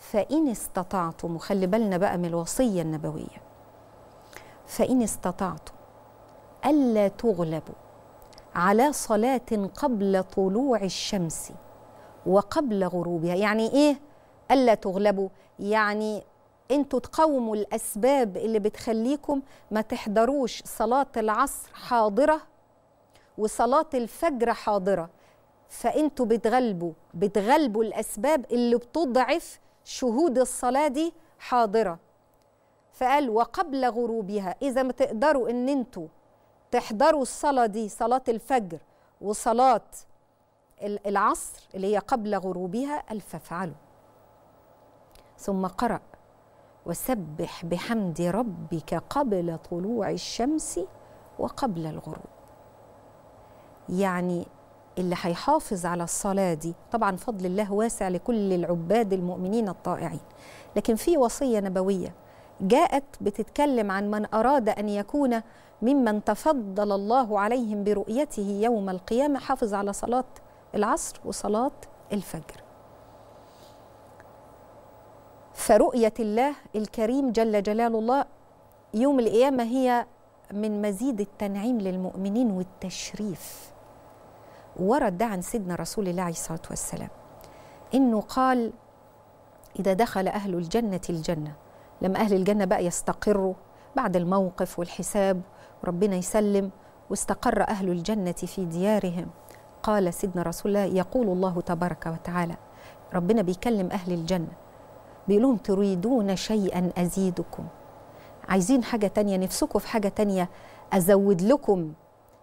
فإن استطعتم وخلي بالنا بقى من الوصية النبوية فإن استطعتم ألا تغلبوا على صلاة قبل طلوع الشمس وقبل غروبها يعني إيه ألا تغلبوا يعني انتوا تقاوموا الأسباب اللي بتخليكم ما تحضروش صلاة العصر حاضرة وصلاة الفجر حاضرة فانتوا بتغلبوا بتغلبوا الأسباب اللي بتضعف شهود الصلاة دي حاضرة فقال وقبل غروبها إذا ما تقدروا إن أنتوا تحضروا الصلاة دي صلاة الفجر وصلاة العصر اللي هي قبل غروبها قال فافعلوا ثم قرأ وسبح بحمد ربك قبل طلوع الشمس وقبل الغروب يعني اللي هيحافظ على الصلاة دي طبعا فضل الله واسع لكل العباد المؤمنين الطائعين لكن في وصية نبوية جاءت بتتكلم عن من أراد أن يكون ممن تفضل الله عليهم برؤيته يوم القيامة حافظ على صلاة العصر وصلاة الفجر فرؤية الله الكريم جل جلال الله يوم القيامة هي من مزيد التنعيم للمؤمنين والتشريف ورد ده عن سيدنا رسول الله عليه الصلاة والسلام إنه قال إذا دخل أهل الجنة الجنة لما أهل الجنة بقى يستقروا بعد الموقف والحساب وربنا يسلم واستقر أهل الجنة في ديارهم قال سيدنا رسول الله يقول الله تبارك وتعالى ربنا بيكلم أهل الجنة بيقول لهم تريدون شيئا أزيدكم عايزين حاجة تانية نفسكم في حاجة تانية أزود لكم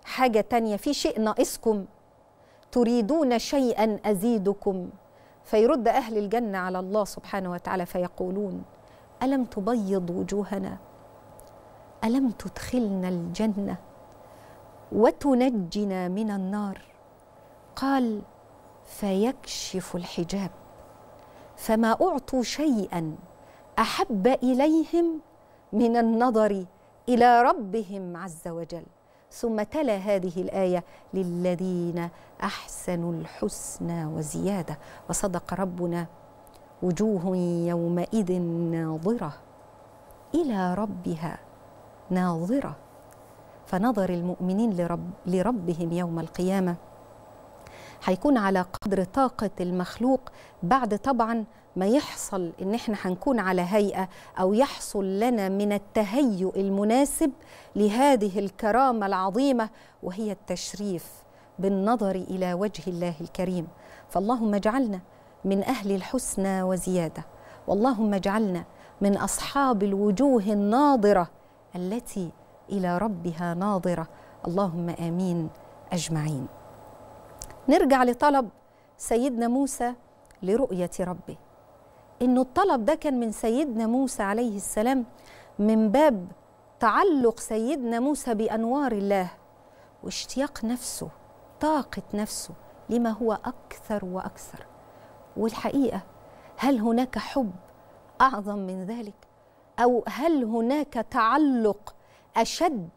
حاجة تانية في شيء ناقصكم تريدون شيئا أزيدكم فيرد أهل الجنة على الله سبحانه وتعالى فيقولون ألم تبيض وجوهنا ألم تدخلنا الجنة وتنجنا من النار قال فيكشف الحجاب فما أعطوا شيئا أحب إليهم من النظر إلى ربهم عز وجل ثم تلا هذه الآية للذين أحسنوا الحسنى وزيادة وصدق ربنا وجوه يومئذ ناظرة إلى ربها ناظرة فنظر المؤمنين لرب لربهم يوم القيامة هيكون على قدر طاقة المخلوق بعد طبعا ما يحصل ان احنا هنكون على هيئه او يحصل لنا من التهيؤ المناسب لهذه الكرامه العظيمه وهي التشريف بالنظر الى وجه الله الكريم فاللهم اجعلنا من اهل الحسنى وزياده واللهم اجعلنا من اصحاب الوجوه الناضره التي الى ربها ناظره اللهم امين اجمعين نرجع لطلب سيدنا موسى لرؤية ربه إنه الطلب ده كان من سيدنا موسى عليه السلام من باب تعلق سيدنا موسى بأنوار الله واشتياق نفسه طاقة نفسه لما هو أكثر وأكثر والحقيقة هل هناك حب أعظم من ذلك أو هل هناك تعلق أشد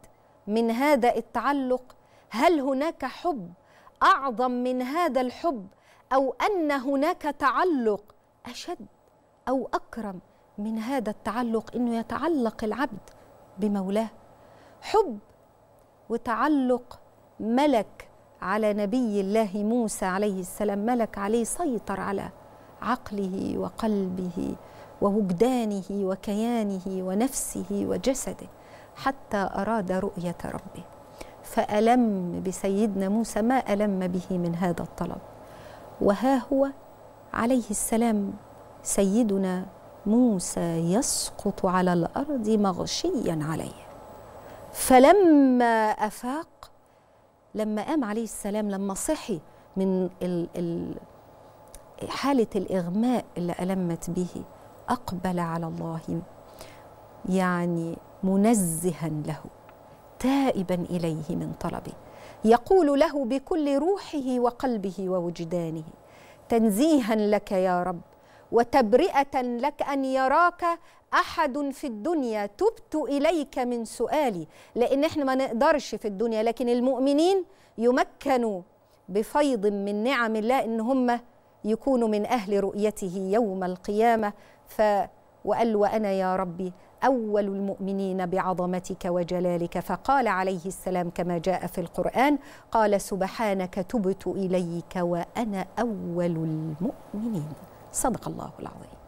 من هذا التعلق هل هناك حب اعظم من هذا الحب او ان هناك تعلق اشد او اكرم من هذا التعلق انه يتعلق العبد بمولاه حب وتعلق ملك على نبي الله موسى عليه السلام ملك عليه سيطر على عقله وقلبه ووجدانه وكيانه ونفسه وجسده حتى اراد رؤيه ربه فألم بسيدنا موسى ما ألم به من هذا الطلب وها هو عليه السلام سيدنا موسى يسقط على الأرض مغشيا عليه فلما أفاق لما قام عليه السلام لما صحي من حالة الإغماء اللي ألمت به أقبل على الله يعني منزها له تائبا اليه من طلبه يقول له بكل روحه وقلبه ووجدانه تنزيها لك يا رب وتبرئه لك ان يراك احد في الدنيا تبت اليك من سؤالي لان احنا ما نقدرش في الدنيا لكن المؤمنين يمكنوا بفيض من نعم الله ان هم يكونوا من اهل رؤيته يوم القيامه ف وقال وأنا يا ربي أول المؤمنين بعظمتك وجلالك فقال عليه السلام كما جاء في القرآن قال سبحانك تبت إليك وأنا أول المؤمنين صدق الله العظيم